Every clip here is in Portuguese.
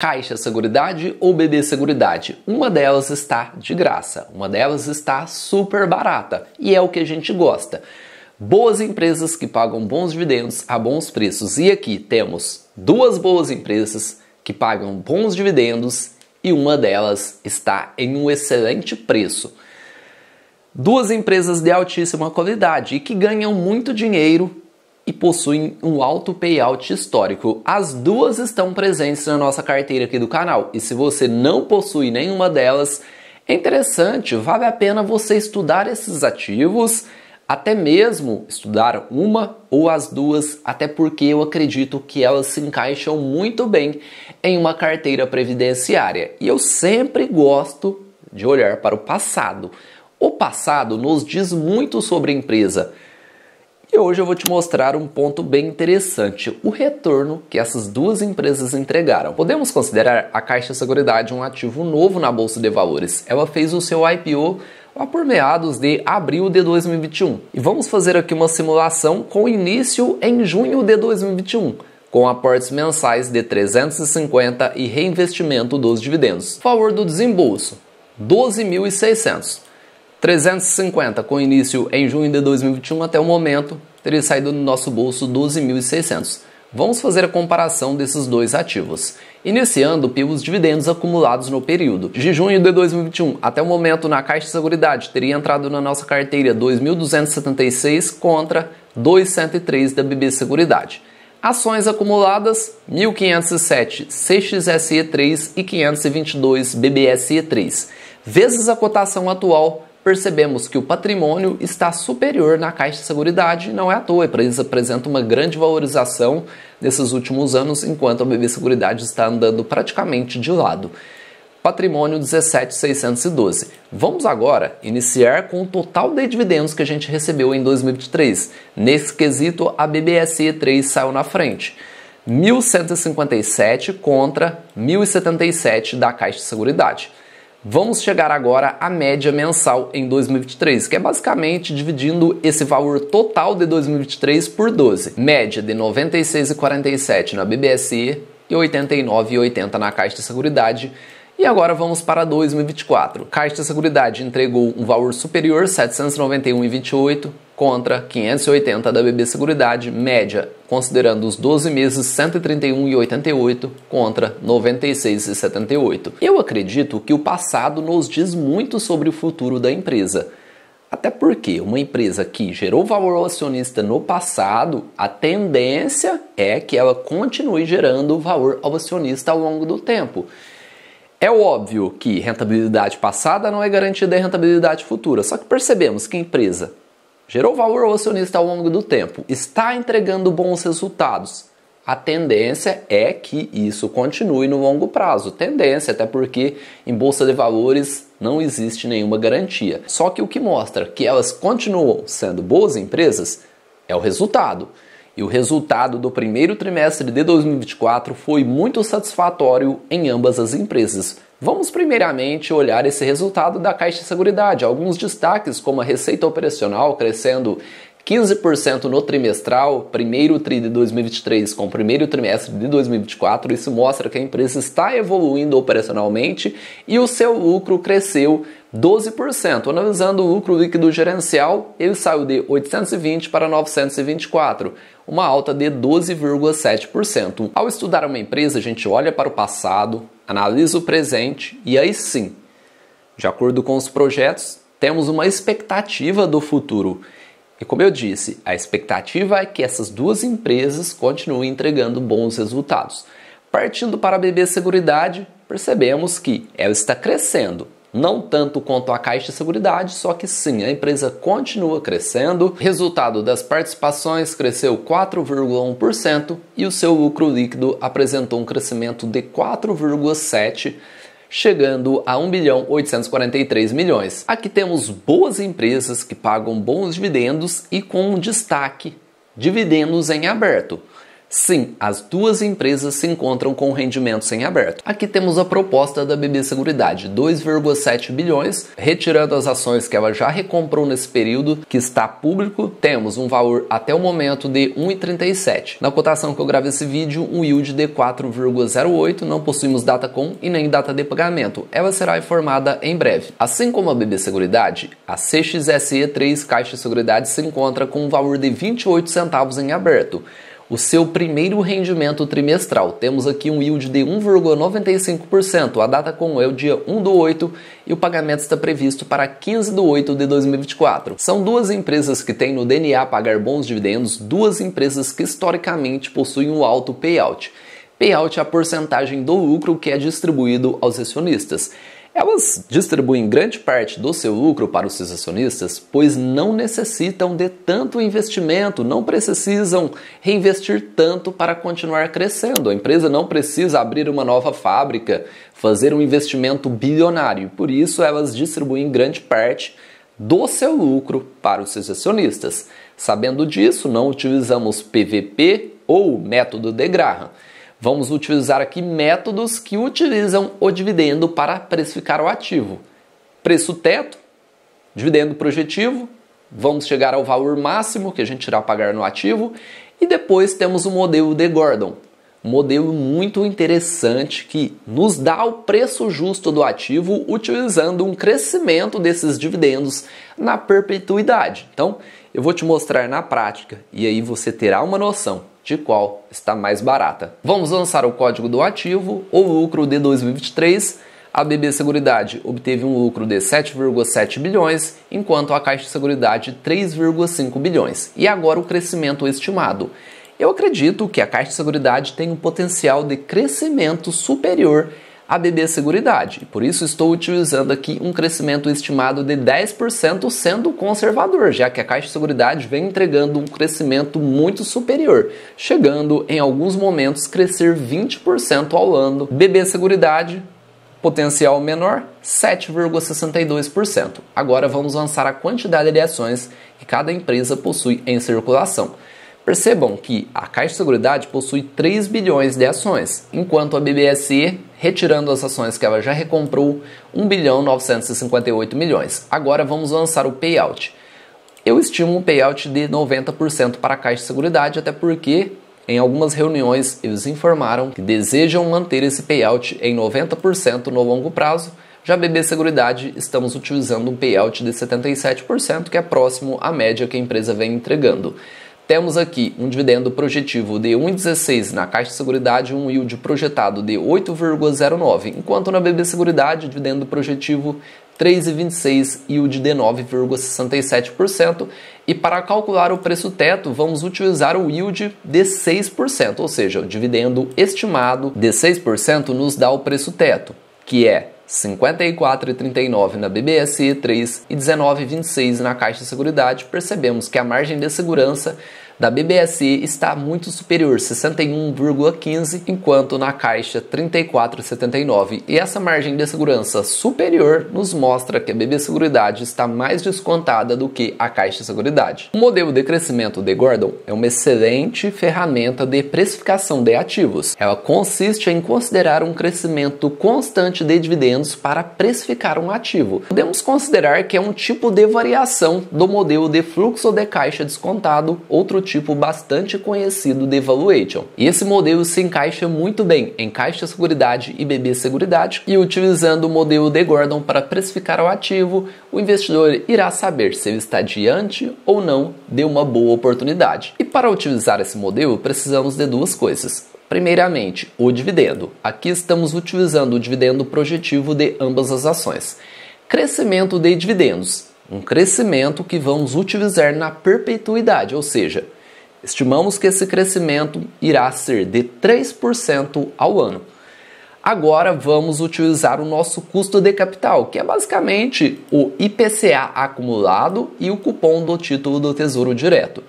Caixa Seguridade ou BB Seguridade. Uma delas está de graça, uma delas está super barata e é o que a gente gosta. Boas empresas que pagam bons dividendos a bons preços. E aqui temos duas boas empresas que pagam bons dividendos e uma delas está em um excelente preço. Duas empresas de altíssima qualidade e que ganham muito dinheiro e possuem um alto payout histórico. As duas estão presentes na nossa carteira aqui do canal e se você não possui nenhuma delas, é interessante, vale a pena você estudar esses ativos, até mesmo estudar uma ou as duas, até porque eu acredito que elas se encaixam muito bem em uma carteira previdenciária. E eu sempre gosto de olhar para o passado. O passado nos diz muito sobre a empresa hoje eu vou te mostrar um ponto bem interessante, o retorno que essas duas empresas entregaram. Podemos considerar a Caixa Seguridade um ativo novo na bolsa de valores. Ela fez o seu IPO lá por meados de abril de 2021. E vamos fazer aqui uma simulação com início em junho de 2021 com aportes mensais de 350 e reinvestimento dos dividendos. Favor do desembolso: 12.600. 350 com início em junho de 2021 até o momento, teria saído no nosso bolso 12.600. Vamos fazer a comparação desses dois ativos, iniciando pelos dividendos acumulados no período. De junho de 2021 até o momento, na Caixa de Seguridade, teria entrado na nossa carteira 2.276 contra 203 da BB Seguridade. Ações acumuladas 1507 CXSE3 e 522 BBSE3, vezes a cotação atual percebemos que o patrimônio está superior na Caixa de Seguridade, não é à toa, a empresa apresenta uma grande valorização nesses últimos anos, enquanto a BB Seguridade está andando praticamente de lado. Patrimônio 17612. Vamos agora iniciar com o total de dividendos que a gente recebeu em 2023. Nesse quesito, a BBSE3 saiu na frente. 1157 contra 1077 da Caixa de Seguridade. Vamos chegar agora à média mensal em 2023, que é basicamente dividindo esse valor total de 2023 por 12. Média de 96,47 na BBSE e 89,80 na Caixa de Seguridade. E agora vamos para 2024. Caixa de Seguridade entregou um valor superior, 791,28 contra 580 da BB Seguridade, média considerando os 12 meses 131,88 contra 96,78. Eu acredito que o passado nos diz muito sobre o futuro da empresa. Até porque uma empresa que gerou valor ao acionista no passado, a tendência é que ela continue gerando valor ao acionista ao longo do tempo. É óbvio que rentabilidade passada não é garantida de rentabilidade futura, só que percebemos que a empresa gerou valor ao acionista ao longo do tempo, está entregando bons resultados, a tendência é que isso continue no longo prazo. Tendência, até porque em bolsa de valores não existe nenhuma garantia. Só que o que mostra que elas continuam sendo boas empresas é o resultado e o resultado do primeiro trimestre de 2024 foi muito satisfatório em ambas as empresas. Vamos primeiramente olhar esse resultado da Caixa de Seguridade, alguns destaques como a receita operacional crescendo 15% no trimestral, primeiro tri de 2023 com primeiro trimestre de 2024. Isso mostra que a empresa está evoluindo operacionalmente e o seu lucro cresceu 12%. Analisando o lucro líquido gerencial, ele saiu de 820 para 924, uma alta de 12,7%. Ao estudar uma empresa, a gente olha para o passado, analisa o presente e aí sim, de acordo com os projetos, temos uma expectativa do futuro. E como eu disse, a expectativa é que essas duas empresas continuem entregando bons resultados. Partindo para a BB Seguridade, percebemos que ela está crescendo, não tanto quanto a Caixa de Seguridade, só que sim, a empresa continua crescendo. Resultado das participações cresceu 4,1% e o seu lucro líquido apresentou um crescimento de 4,7 chegando a 1 bilhão 843 milhões. Aqui temos boas empresas que pagam bons dividendos e com destaque dividendos em aberto. Sim, as duas empresas se encontram com rendimentos em aberto. Aqui temos a proposta da BB Seguridade, 2,7 bilhões, retirando as ações que ela já recomprou nesse período, que está público, temos um valor até o momento de 1,37. Na cotação que eu gravei esse vídeo, um yield de 4,08, não possuímos data com e nem data de pagamento. Ela será informada em breve. Assim como a BB Seguridade, a CXSE3 Caixa Seguridade se encontra com um valor de 28 centavos em aberto o seu primeiro rendimento trimestral. Temos aqui um yield de 1,95%. A data com é o dia 1 do 8 e o pagamento está previsto para 15 do 8 de 2024. São duas empresas que têm no DNA pagar bons dividendos, duas empresas que historicamente possuem um alto payout. Payout é a porcentagem do lucro que é distribuído aos acionistas. Elas distribuem grande parte do seu lucro para os seus acionistas, pois não necessitam de tanto investimento, não precisam reinvestir tanto para continuar crescendo. A empresa não precisa abrir uma nova fábrica, fazer um investimento bilionário. Por isso, elas distribuem grande parte do seu lucro para os seus acionistas. Sabendo disso, não utilizamos PVP ou método de Graham. Vamos utilizar aqui métodos que utilizam o dividendo para precificar o ativo. Preço teto, dividendo projetivo, vamos chegar ao valor máximo que a gente irá pagar no ativo e depois temos o modelo de Gordon, um modelo muito interessante que nos dá o preço justo do ativo utilizando um crescimento desses dividendos na perpetuidade. Então, eu vou te mostrar na prática e aí você terá uma noção de qual está mais barata. Vamos lançar o código do ativo ou lucro de 2023. A BB Seguridade obteve um lucro de 7,7 bilhões, enquanto a Caixa de Seguridade 3,5 bilhões. E agora o crescimento estimado. Eu acredito que a Caixa de Seguridade tem um potencial de crescimento superior a BB Seguridade. Por isso estou utilizando aqui um crescimento estimado de 10% sendo conservador, já que a Caixa de Seguridade vem entregando um crescimento muito superior, chegando em alguns momentos crescer 20% ao ano. BB Seguridade potencial menor 7,62%. Agora vamos lançar a quantidade de ações que cada empresa possui em circulação. Percebam que a Caixa de Seguridade possui 3 bilhões de ações, enquanto a BBSE retirando as ações que ela já recomprou, 1 bilhão 958 milhões. Agora vamos lançar o payout. Eu estimo um payout de 90% para a Caixa de Seguridade, até porque em algumas reuniões eles informaram que desejam manter esse payout em 90% no longo prazo. Já BB Seguridade estamos utilizando um payout de 77%, que é próximo à média que a empresa vem entregando. Temos aqui um dividendo projetivo de 1,16 na Caixa de Seguridade, um yield projetado de 8,09, enquanto na BB Seguridade, dividendo projetivo 3,26 yield de 9,67%. E para calcular o preço teto, vamos utilizar o yield de 6%, ou seja, o dividendo estimado de 6% nos dá o preço teto, que é 54,39 na bbse 3 e 19,26 na Caixa de Seguridade, percebemos que a margem de segurança da BBSE está muito superior, 61,15, enquanto na caixa 34,79. E essa margem de segurança superior nos mostra que a BB Seguridade está mais descontada do que a Caixa Seguridade. O modelo de crescimento de Gordon é uma excelente ferramenta de precificação de ativos. Ela consiste em considerar um crescimento constante de dividendos para precificar um ativo. Podemos considerar que é um tipo de variação do modelo de fluxo de caixa descontado, outro tipo bastante conhecido de valuation. E esse modelo se encaixa muito bem em Caixa Seguridade e BB Seguridade, e utilizando o modelo de Gordon para precificar o ativo, o investidor irá saber se ele está diante ou não de uma boa oportunidade. E para utilizar esse modelo, precisamos de duas coisas. Primeiramente, o dividendo. Aqui estamos utilizando o dividendo projetivo de ambas as ações. Crescimento de dividendos, um crescimento que vamos utilizar na perpetuidade, ou seja, Estimamos que esse crescimento irá ser de 3% ao ano. Agora vamos utilizar o nosso custo de capital, que é basicamente o IPCA acumulado e o cupom do título do Tesouro Direto.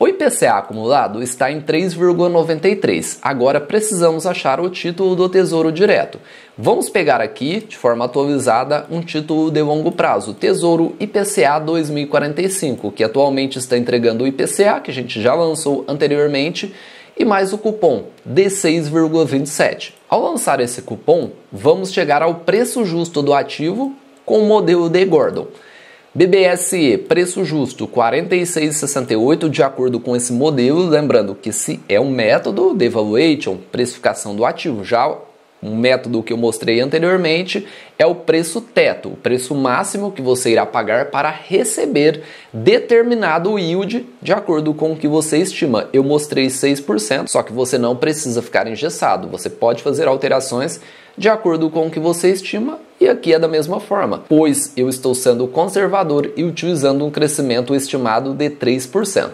O IPCA acumulado está em 3,93. Agora precisamos achar o título do Tesouro Direto. Vamos pegar aqui, de forma atualizada, um título de longo prazo, Tesouro IPCA 2045, que atualmente está entregando o IPCA, que a gente já lançou anteriormente, e mais o cupom D6,27. Ao lançar esse cupom, vamos chegar ao preço justo do ativo com o modelo de Gordon. BBSE, preço justo R$ 46,68 de acordo com esse modelo, lembrando que se é um método de evaluation, precificação do ativo, já um método que eu mostrei anteriormente é o preço teto, o preço máximo que você irá pagar para receber determinado yield de acordo com o que você estima. Eu mostrei 6%, só que você não precisa ficar engessado, você pode fazer alterações de acordo com o que você estima e aqui é da mesma forma, pois eu estou sendo conservador e utilizando um crescimento estimado de 3%.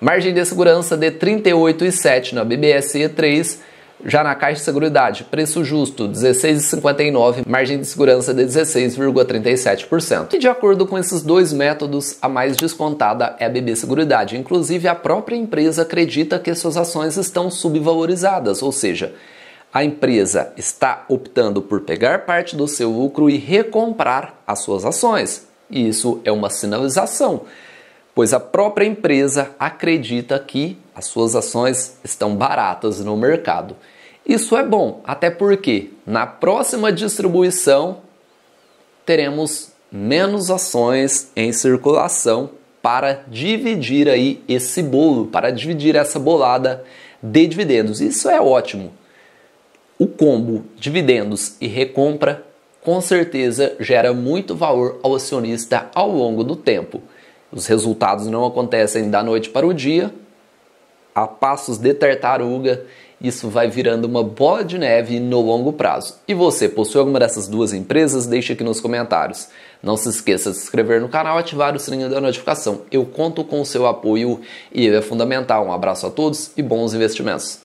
Margem de segurança de 38,7 na BBSE 3, já na Caixa de Seguridade, preço justo 16,59, margem de segurança de 16,37%. E de acordo com esses dois métodos, a mais descontada é a BB Seguridade. Inclusive, a própria empresa acredita que suas ações estão subvalorizadas, ou seja, a empresa está optando por pegar parte do seu lucro e recomprar as suas ações. E isso é uma sinalização, pois a própria empresa acredita que as suas ações estão baratas no mercado. Isso é bom, até porque na próxima distribuição teremos menos ações em circulação para dividir aí esse bolo, para dividir essa bolada de dividendos. Isso é ótimo. O combo dividendos e recompra com certeza gera muito valor ao acionista ao longo do tempo. Os resultados não acontecem da noite para o dia, a passos de tartaruga, isso vai virando uma bola de neve no longo prazo. E você, possui alguma dessas duas empresas? Deixe aqui nos comentários. Não se esqueça de se inscrever no canal e ativar o sininho da notificação. Eu conto com o seu apoio e ele é fundamental. Um abraço a todos e bons investimentos.